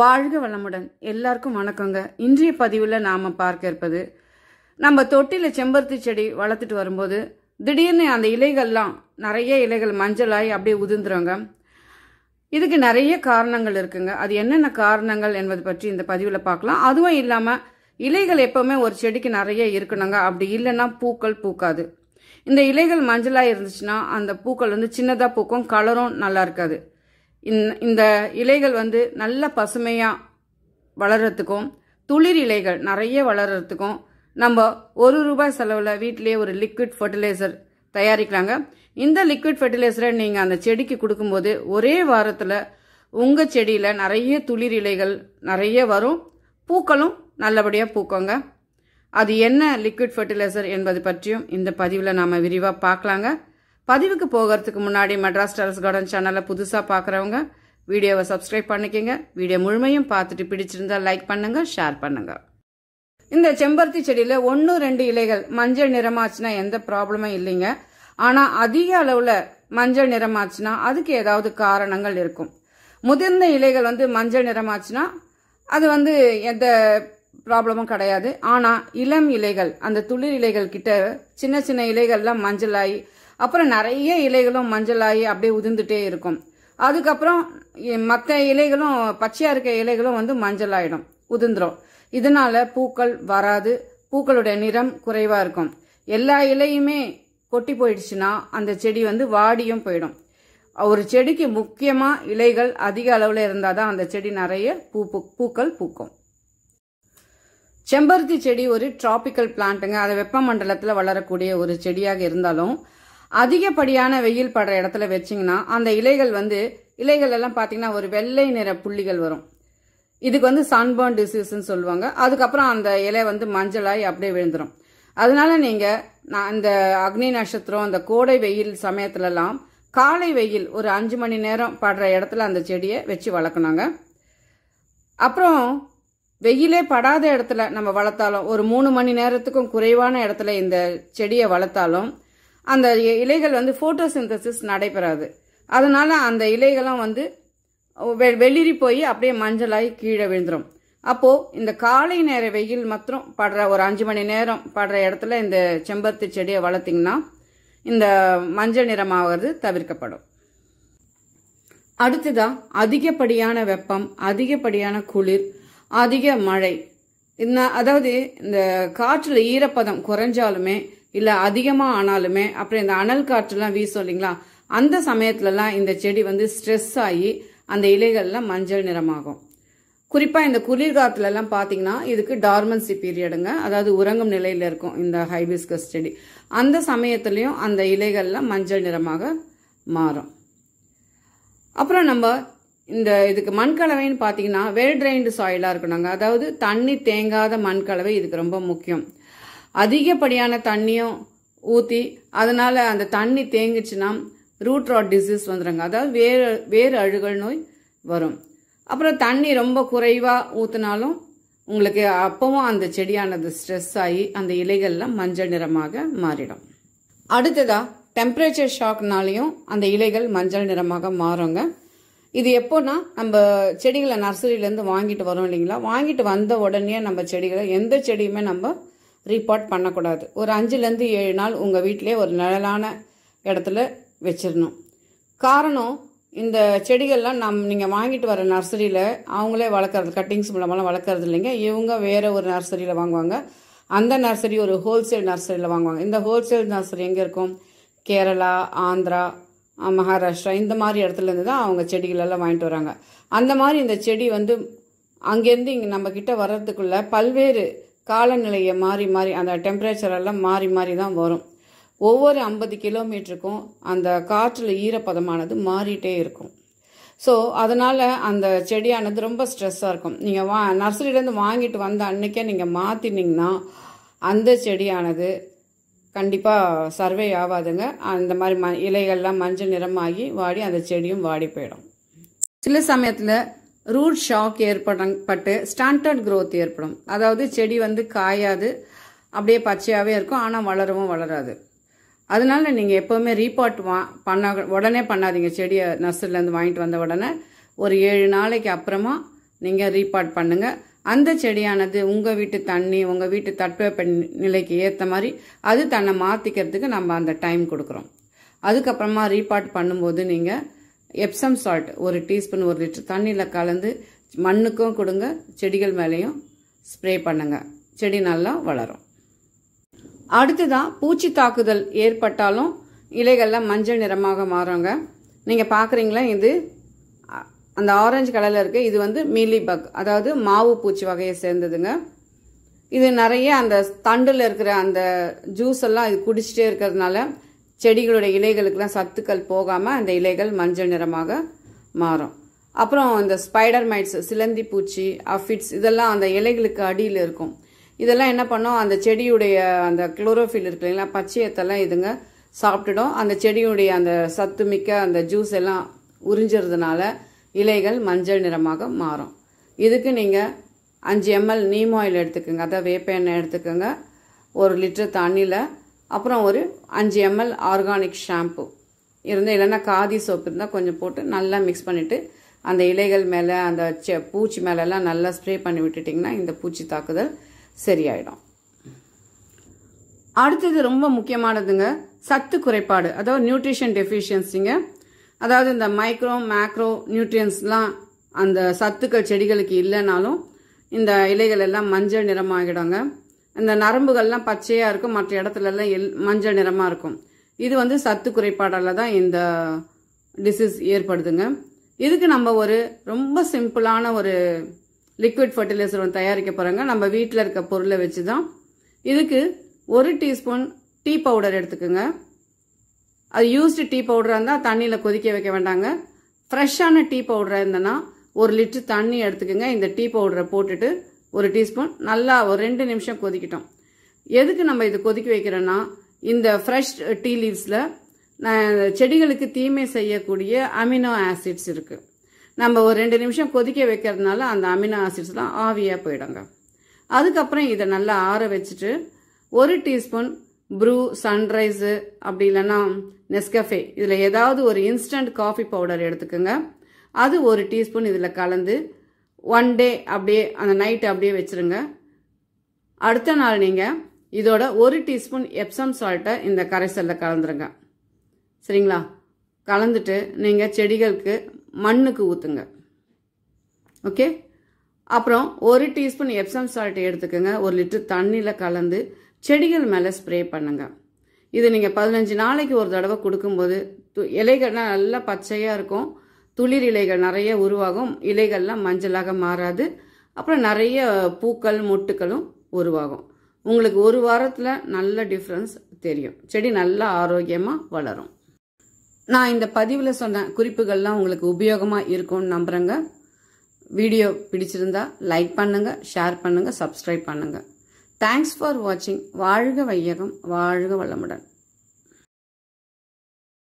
வாழ்க வளமுடன் எல்லாருக்கும் வணக்கங்க இன்றைய பதிவில் நாம் பார்க்க இருப்பது நம்ம தொட்டியில் செம்பருத்தி செடி வளர்த்துட்டு வரும்போது திடீர்னு அந்த இலைகள்லாம் நிறைய இலைகள் மஞ்சளாகி அப்படியே உதிர்ந்துருவாங்க இதுக்கு நிறைய காரணங்கள் இருக்குங்க அது என்னென்ன காரணங்கள் என்பது பற்றி இந்த பதிவில் பார்க்கலாம் அதுவும் இல்லாமல் இலைகள் எப்போவுமே ஒரு செடிக்கு நிறைய இருக்கணுங்க அப்படி இல்லைன்னா பூக்கள் பூக்காது இந்த இலைகள் மஞ்சளாக இருந்துச்சுன்னா அந்த பூக்கள் வந்து சின்னதாக பூக்கும் கலரும் நல்லா இருக்காது இந்த இலைகள் வந்து நல்ல பசுமையாக வளர்கிறதுக்கும் துளிர் இலைகள் நிறைய வளர்கிறதுக்கும் நம்ம ஒரு ரூபாய் செலவில் வீட்டிலேயே ஒரு லிக்விட் ஃபர்டிலைசர் தயாரிக்கிறாங்க இந்த லிக்விட் ஃபர்டிலைசரை நீங்கள் அந்த செடிக்கு கொடுக்கும்போது ஒரே வாரத்தில் உங்கள் செடியில் நிறைய துளிர் இலைகள் நிறைய வரும் பூக்களும் நல்லபடியாக பூக்கோங்க அது என்ன லிக்விட் ஃபர்டிலைசர் என்பது பற்றியும் இந்த பதிவில் நாம் விரிவாக பார்க்கலாங்க பதிவுக்கு போகிறதுக்கு முன்னாடி மெட்ராஸ் டெரஸ் கார்டன் சேனலை புதுசாக பார்க்குறவங்க வீடியோவை சப்ஸ்கிரைப் பண்ணிக்கோங்க வீடியோ முழுமையும் பார்த்துட்டு பிடிச்சிருந்தா லைக் பண்ணுங்கள் ஷேர் பண்ணுங்கள் இந்த செம்பருத்தி செடியில் ஒன்று ரெண்டு இலைகள் மஞ்சள் நிறமாச்சுன்னா எந்த ப்ராப்ளமும் இல்லைங்க ஆனால் அதிக அளவில் மஞ்சள் நிறமாச்சுன்னா அதுக்கு ஏதாவது காரணங்கள் இருக்கும் முதிர்ந்த இலைகள் வந்து மஞ்சள் நிறமாச்சுன்னா அது வந்து எந்த ப்ராப்ளமும் கிடையாது ஆனால் இளம் இலைகள் அந்த துளிர் இலைகள் கிட்ட சின்ன சின்ன இலைகள்லாம் மஞ்சளாகி அப்புறம் நிறைய இலைகளும் மஞ்சளாகி அப்படியே உதிர்ந்துட்டே இருக்கும் அதுக்கப்புறம் மற்ற இலைகளும் பச்சையாக இருக்க இலைகளும் வந்து மஞ்சள் ஆகிடும் உதிர்ந்துடும் இதனால பூக்கள் வராது பூக்களுடைய நிறம் குறைவாக இருக்கும் எல்லா இலையுமே கொட்டி போயிடுச்சுன்னா அந்த செடி வந்து வாடியும் போயிடும் ஒரு செடிக்கு முக்கியமாக இலைகள் அதிக அளவில் இருந்தால் தான் அந்த செடி நிறைய பூ பூக்கள் பூக்கும் செம்பருத்தி செடி ஒரு டிராபிக்கல் பிளான்ட்டுங்க அது வெப்பமண்டலத்தில் வளரக்கூடிய ஒரு செடியாக இருந்தாலும் அதிகப்படியான வெயில் படுற இடத்துல வச்சிங்கன்னா அந்த இலைகள் வந்து இலைகள் எல்லாம் பார்த்தீங்கன்னா ஒரு வெள்ளை நிற புள்ளிகள் வரும் இதுக்கு வந்து சன்பர்ன் டிசீஸ்ன்னு சொல்லுவாங்க அதுக்கப்புறம் அந்த இலை வந்து மஞ்சளாகி அப்படியே விழுந்துடும் அதனால நீங்கள் நான் இந்த அக்னி நட்சத்திரம் அந்த கோடை வெயில் சமயத்துலலாம் காலை வெயில் ஒரு அஞ்சு மணி நேரம் படுற இடத்துல அந்த செடியை வச்சு வளர்க்குனாங்க அப்புறம் வெயிலே படாத இடத்துல நம்ம வளர்த்தாலும் ஒரு மூணு மணி நேரத்துக்கும் குறைவான இடத்துல இந்த செடியை வளர்த்தாலும் அந்த இலைகள் வந்து ஃபோட்டோசிந்தசிஸ் நடைபெறாது அதனால் அந்த இலைகள்லாம் வந்து வெ வெளிரி போய் அப்படியே மஞ்சளாகி கீழே விழுந்துடும் அப்போது இந்த காலை நேர வெயில் மாத்திரம் படுற ஒரு அஞ்சு மணி நேரம் படுற இடத்துல இந்த செம்பருத்தி செடியை வளர்த்திங்கன்னா இந்த மஞ்சள் நிறமாகிறது தவிர்க்கப்படும் அடுத்ததாக அதிகப்படியான வெப்பம் அதிகப்படியான குளிர் அதிக மழை அதாவது இந்த காற்றில் ஈரப்பதம் குறைஞ்சாலுமே இல்லை அதிகமாக ஆனாலுமே அப்புறம் இந்த அனல் காற்றுலாம் வீசும் இல்லைங்களா அந்த சமயத்துலலாம் இந்த செடி வந்து ஸ்ட்ரெஸ் ஆகி அந்த இலைகள்லாம் மஞ்சள் நிறமாகும் குறிப்பாக இந்த குளிர்காலத்துலலாம் பாத்தீங்கன்னா இதுக்கு டார்மன்சி பீரியடுங்க அதாவது உறங்கும் நிலையில் இருக்கும் இந்த ஹைபிஸ்கஸ் செடி அந்த சமயத்துலேயும் அந்த இலைகள்லாம் மஞ்சள் நிறமாக மாறும் அப்புறம் நம்ம இந்த இதுக்கு மண்கலவைன்னு பாத்தீங்கன்னா பார்த்தீங்கன்னா வெல் ட்ரைன்டு சாயிலாக இருக்கணுங்க அதாவது தண்ணி தேங்காத மண்கலவை இதுக்கு ரொம்ப முக்கியம் அதிகப்படியான தண்ணியும் ஊற்றி அதனால் அந்த தண்ணி தேங்கிச்சுன்னா ரூட் ராட் டிசீஸ் வந்துடுங்க அதாவது வேறு வேறு அழுகல் நோய் வரும் அப்புறம் தண்ணி ரொம்ப குறைவாக ஊற்றினாலும் உங்களுக்கு அப்பவும் அந்த செடியானது ஸ்ட்ரெஸ் ஆகி அந்த இலைகள்லாம் மஞ்சள் நிறமாக மாறிடும் அடுத்ததாக டெம்பரேச்சர் ஷாக்னாலையும் அந்த இலைகள் மஞ்சள் நிறமாக மாறுங்க இது எப்போன்னா நம்ம செடிகளை நர்சரியிலேருந்து வாங்கிட்டு வரோம் இல்லைங்களா வாங்கிட்டு வந்த உடனே நம்ம செடிகளை எந்த செடியுமே நம்ம ரிப்போர்ட் பண்ணக்கூடாது ஒரு அஞ்சுலேருந்து ஏழு நாள் உங்கள் வீட்டிலே ஒரு நிழலான இடத்துல வச்சிடணும் காரணம் இந்த செடிகள்லாம் நம் நீங்கள் வாங்கிட்டு வர நர்சரியில் அவங்களே வளர்க்குறது கட்டிங்ஸ் மூலமெல்லாம் வளர்க்குறது இல்லைங்க இவங்க வேறு ஒரு நர்சரியில் வாங்குவாங்க அந்த நர்சரி ஒரு ஹோல்சேல் நர்சரியில் வாங்குவாங்க இந்த ஹோல்சேல் நர்சரி எங்கே இருக்கும் கேரளா ஆந்திரா மகாராஷ்டிரா இந்த மாதிரி இடத்துலேருந்து தான் அவங்க செடிகளெல்லாம் வாங்கிட்டு வராங்க அந்த மாதிரி இந்த செடி வந்து அங்கேருந்து இங்கே நம்மக்கிட்ட வர்றதுக்குள்ளே பல்வேறு காலநிலையை மாறி மாறி அந்த டெம்பரேச்சர் எல்லாம் மாறி மாறி தான் வரும் ஒவ்வொரு ஐம்பது கிலோமீட்டருக்கும் அந்த காற்றில் ஈரப்பதமானது மாறிட்டே இருக்கும் ஸோ அதனால் அந்த செடியானது ரொம்ப ஸ்ட்ரெஸ்ஸாக இருக்கும் நீங்கள் வா நர்சரியிலேருந்து வாங்கிட்டு வந்த அன்னைக்கே நீங்கள் மாற்றினீங்கன்னா அந்த செடியானது கண்டிப்பாக சர்வே ஆகாதுங்க அந்த மாதிரி ம இலைகள்லாம் மஞ்சள் நிறமாகி வாடி அந்த செடியும் வாடி போயிடும் சில சமயத்தில் ரூட் ஷாக் ஏற்படப்பட்டு பட்டு ஸ்டாண்டர்ட் க்ரோத் ஏற்படும் அதாவது செடி வந்து காயாது அப்படியே பச்சையாகவே இருக்கும் ஆனால் வளரவும் வளராது அதனால நீங்கள் எப்போவுமே ரீபாட் வா பண்ண உடனே பண்ணாதீங்க செடியை நர்சரிலேருந்து வாங்கிட்டு வந்த உடனே ஒரு ஏழு நாளைக்கு அப்புறமா நீங்கள் ரீபாட் பண்ணுங்கள் அந்த செடியானது உங்கள் வீட்டு தண்ணி உங்கள் வீட்டு தட்பவெப்ப நிலைக்கு ஏற்ற மாதிரி அது தன்னை மாற்றிக்கிறதுக்கு நம்ம அந்த டைம் கொடுக்குறோம் அதுக்கப்புறமா ரீபாட் பண்ணும்போது நீங்கள் எப்சம் சால்ட் ஒரு டீஸ்பூன் ஒரு லிட்டர் தண்ணியில் கலந்து மண்ணுக்கும் கொடுங்க செடிகள் மேலேயும் ஸ்ப்ரே பண்ணுங்க செடி நல்லா வளரும் அடுத்துதான் பூச்சி தாக்குதல் ஏற்பட்டாலும் இலைகள்லாம் மஞ்சள் நிறமாக மாறுங்க நீங்கள் பார்க்குறீங்களா இது அந்த ஆரஞ்சு கலரில் இருக்குது இது வந்து மீலி பக் அதாவது மாவு பூச்சி வகையை சேர்ந்ததுங்க இது நிறைய அந்த தண்டில் இருக்கிற அந்த ஜூஸ் எல்லாம் இது குடிச்சிட்டே இருக்கிறதுனால செடிகளுடைய இலைகளுக்கெல்லாம் சத்துக்கள் போகாமல் அந்த இலைகள் மஞ்சள் நிறமாக மாறும் அப்புறம் இந்த ஸ்பைடர் மைட்ஸ் சிலந்தி பூச்சி அஃபிட்ஸ் இதெல்லாம் அந்த இலைகளுக்கு அடியில் இருக்கும் இதெல்லாம் என்ன பண்ணோம் அந்த செடியுடைய அந்த குளோரோஃபில் இருக்கு இல்லைங்களா பச்சையத்தெல்லாம் இதுங்க சாப்பிட்டுடும் அந்த செடியுடைய அந்த சத்து மிக்க அந்த ஜூஸ் எல்லாம் உறிஞ்சிறதுனால இலைகள் மஞ்சள் நிறமாக மாறும் இதுக்கு நீங்கள் அஞ்சு எம்எல் நீம் ஆயில் எடுத்துக்கோங்க அதான் வேப்ப எண்ணெய் எடுத்துக்கோங்க ஒரு லிட்டர் தண்ணியில் அப்புறம் ஒரு அஞ்சு எம்எல் ஆர்கானிக் ஷாம்பு இருந்தால் இல்லைன்னா காதி சோப்பு இருந்தால் கொஞ்சம் போட்டு நல்லா மிக்ஸ் பண்ணிவிட்டு அந்த இலைகள் மேலே அந்த பூச்சி மேலெல்லாம் நல்லா ஸ்ப்ரே பண்ணி விட்டுட்டிங்கன்னா இந்த பூச்சி தாக்குதல் சரியாயிடும் அடுத்தது ரொம்ப முக்கியமானதுங்க சத்து குறைபாடு அதாவது நியூட்ரிஷன் டெஃபிஷியன்சிங்க அதாவது இந்த மைக்ரோ மேக்ரோ நியூட்ரியன்ஸ்லாம் அந்த சத்துக்கள் செடிகளுக்கு இல்லைனாலும் இந்த இலைகள் எல்லாம் மஞ்சள் நிறமாகிடுங்க இந்த நரம்புகள்லாம் பச்சையாக இருக்கும் மற்ற இடத்துலலாம் எல் மஞ்சள் நிறமாக இருக்கும் இது வந்து சத்து குறைபாடால் தான் இந்த டிசீஸ் ஏற்படுதுங்க இதுக்கு நம்ம ஒரு ரொம்ப சிம்பிளான ஒரு லிக்விட் ஃபர்டிலைசர் ஒன்று தயாரிக்க போகிறோங்க நம்ம வீட்டில் இருக்க பொருளை வச்சு தான் இதுக்கு ஒரு டீஸ்பூன் டீ பவுடர் எடுத்துக்கோங்க அது யூஸ்டு டீ பவுடராக இருந்தால் தண்ணியில் கொதிக்க வைக்க வேண்டாங்க ஃப்ரெஷ்ஷான டீ பவுடராக இருந்தேன்னா ஒரு லிட்டர் தண்ணி எடுத்துக்கோங்க இந்த டீ பவுடரை போட்டுட்டு ஒரு டீஸ்பூன் நல்லா ஒரு ரெண்டு நிமிஷம் கொதிக்கிட்டோம் எதுக்கு நம்ம இது கொதிக்க வைக்கிறோன்னா இந்த ஃப்ரெஷ் டீ லீவ்ஸில் செடிகளுக்கு தீமை செய்யக்கூடிய அமினோ ஆசிட்ஸ் இருக்குது நம்ம ஒரு ரெண்டு நிமிஷம் கொதிக்க வைக்கிறதுனால அந்த அமினோ ஆசிட்ஸ்லாம் ஆவியாக போயிடுங்க அதுக்கப்புறம் இதை நல்லா ஆற வச்சுட்டு ஒரு டீஸ்பூன் ப்ரூ சன்ரைஸு அப்படி இல்லைன்னா நெஸ்கஃபே இதில் ஏதாவது ஒரு இன்ஸ்டன்ட் காஃபி பவுடர் எடுத்துக்கோங்க அது ஒரு டீஸ்பூன் இதில் கலந்து ஒன் டே அப்படியே அந்த நைட்டு அப்படியே வச்சுருங்க அடுத்த நாள் நீங்கள் இதோட ஒரு டீஸ்பூன் எப்சம் சால்ட்டை இந்த கரைசலில் கலந்துருங்க சரிங்களா கலந்துட்டு நீங்கள் செடிகளுக்கு மண்ணுக்கு ஊற்றுங்க ஓகே அப்புறம் ஒரு டீஸ்பூன் எப்சம் சால்ட்டை எடுத்துக்கோங்க ஒரு லிட்டர் தண்ணியில் கலந்து செடிகள் மேலே ஸ்ப்ரே பண்ணுங்க இது நீங்கள் பதினஞ்சு நாளைக்கு ஒரு தடவை கொடுக்கும்போது இலைகள்லாம் நல்லா பச்சையாக இருக்கும் துளிர் இலைகள் நிறைய உருவாகும் இலைகள்லாம் மஞ்சளாக மாறாது அப்புறம் நிறைய பூக்கள் மொட்டுக்களும் உருவாகும் உங்களுக்கு ஒரு வாரத்தில் நல்ல டிஃப்ரென்ஸ் தெரியும் செடி நல்லா ஆரோக்கியமாக வளரும் நான் இந்த பதிவில் சொன்ன குறிப்புகள்லாம் உங்களுக்கு உபயோகமாக இருக்கும்னு நம்புகிறேங்க வீடியோ பிடிச்சிருந்தா லைக் பண்ணுங்கள் ஷேர் பண்ணுங்கள் சப்ஸ்கிரைப் பண்ணுங்கள் தேங்க்ஸ் ஃபார் வாட்சிங் வாழ்க வையகம் வாழ்க வளமுடன்